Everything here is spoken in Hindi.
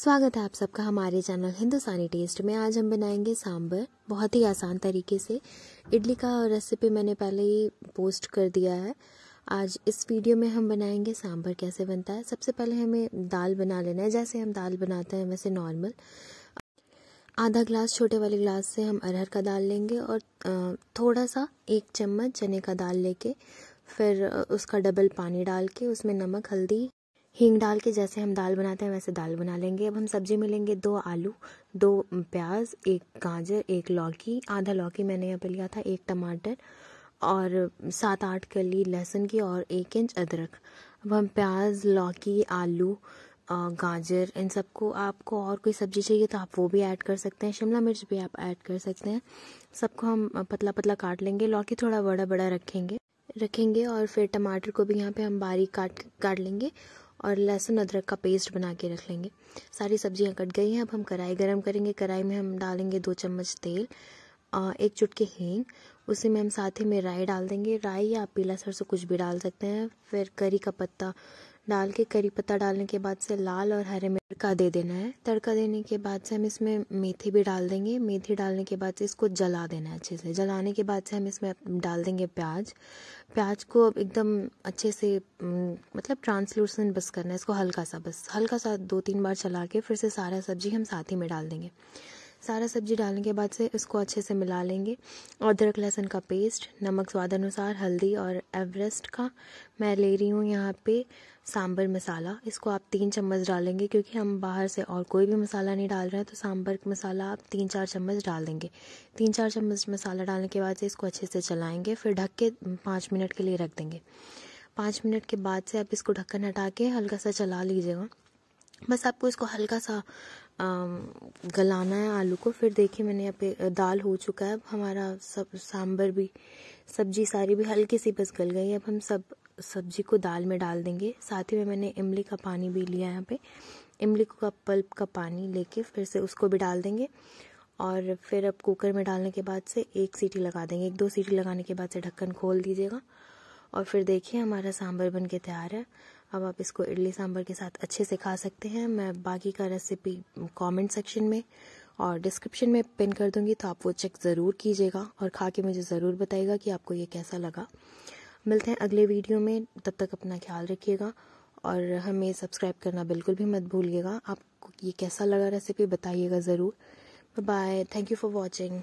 स्वागत है आप सबका हमारे चैनल हिंदुस्तानी टेस्ट में आज हम बनाएंगे सांबर बहुत ही आसान तरीके से इडली का रेसिपी मैंने पहले ही पोस्ट कर दिया है आज इस वीडियो में हम बनाएंगे सांभर कैसे बनता है सबसे पहले हमें दाल बना लेना है जैसे हम दाल बनाते हैं वैसे नॉर्मल आधा ग्लास छोटे वाले ग्लास से हम अरहर का दाल लेंगे और थोड़ा सा एक चम्मच चने का दाल लेके फिर उसका डबल पानी डाल के उसमें नमक हल्दी हींग डाल के जैसे हम दाल बनाते हैं वैसे दाल बना लेंगे अब हम सब्जी में लेंगे दो आलू दो प्याज एक गाजर एक लौकी आधा लौकी मैंने यहाँ पे लिया था एक टमाटर और सात आठ कली लहसुन की और एक इंच अदरक अब हम प्याज लौकी आलू गाजर इन सबको आपको और कोई सब्जी चाहिए तो आप वो भी ऐड कर सकते हैं शिमला मिर्च भी आप ऐड कर सकते हैं सबको हम पतला पतला काट लेंगे लौकी थोड़ा बड़ा बड़ा रखेंगे रखेंगे और फिर टमाटर को भी यहाँ पे हम बारीक काट काट लेंगे और लहसुन अदरक का पेस्ट बना के रख लेंगे सारी सब्जियां कट गई हैं अब हम कढ़ाई गरम करेंगे कढ़ाई में हम डालेंगे दो चम्मच तेल एक चुटकी हींग उसी में हम साथ ही में राई डाल देंगे राई या पीला सरसों कुछ भी डाल सकते हैं फिर करी का पत्ता डाल के करी पत्ता डालने के बाद से लाल और हरे में तड़का दे देना है तड़का देने के बाद से हम इसमें मेथी भी डाल देंगे मेथी डालने के बाद से इसको जला देना है अच्छे से जलाने के बाद से हम इसमें डाल देंगे प्याज प्याज को अब एकदम अच्छे से मतलब ट्रांसलूसेंट बस करना है इसको हल्का सा बस हल्का सा दो तीन बार चला के फिर से सारा सब्जी हम साथ ही में डाल देंगे सारा सब्जी डालने के बाद से इसको अच्छे से मिला लेंगे अदरक लहसुन का पेस्ट नमक स्वाद अनुसार हल्दी और एवरेस्ट का मैं ले रही हूँ यहाँ पे सांबर मसाला इसको आप तीन चम्मच डालेंगे क्योंकि हम बाहर से और कोई भी मसाला नहीं डाल रहे हैं तो सांबर मसाला आप तीन चार चम्मच डाल देंगे तीन चार चम्मच मसाला डालने के बाद से इसको अच्छे से चलाएँगे फिर ढक के पाँच मिनट के लिए रख देंगे पाँच मिनट के बाद से आप इसको ढक्कन हटा के हल्का सा चला लीजिएगा बस आपको इसको हल्का सा गलाना है आलू को फिर देखिए मैंने यहाँ पे दाल हो चुका है अब हमारा सब सांभर भी सब्जी सारी भी हल्की सी बस गल गई अब हम सब सब्जी को दाल में डाल देंगे साथ ही में मैंने इमली का पानी भी लिया यहाँ पे इमली का पल्प का पानी लेके फिर से उसको भी डाल देंगे और फिर अब कुकर में डालने के बाद से एक सीटी लगा देंगे एक दो सीटी लगाने के बाद से ढक्कन खोल दीजिएगा और फिर देखिए हमारा सांभर बन के तैयार है अब आप इसको इडली सांभर के साथ अच्छे से खा सकते हैं मैं बाकी का रेसिपी कमेंट सेक्शन में और डिस्क्रिप्शन में पिन कर दूंगी तो आप वो चेक ज़रूर कीजिएगा और खा के मुझे ज़रूर बताइएगा कि आपको ये कैसा लगा मिलते हैं अगले वीडियो में तब तक अपना ख्याल रखिएगा और हमें सब्सक्राइब करना बिल्कुल भी मत भूलिएगा आपको ये कैसा लगा रेसिपी बताइएगा ज़रूर bye thank you for watching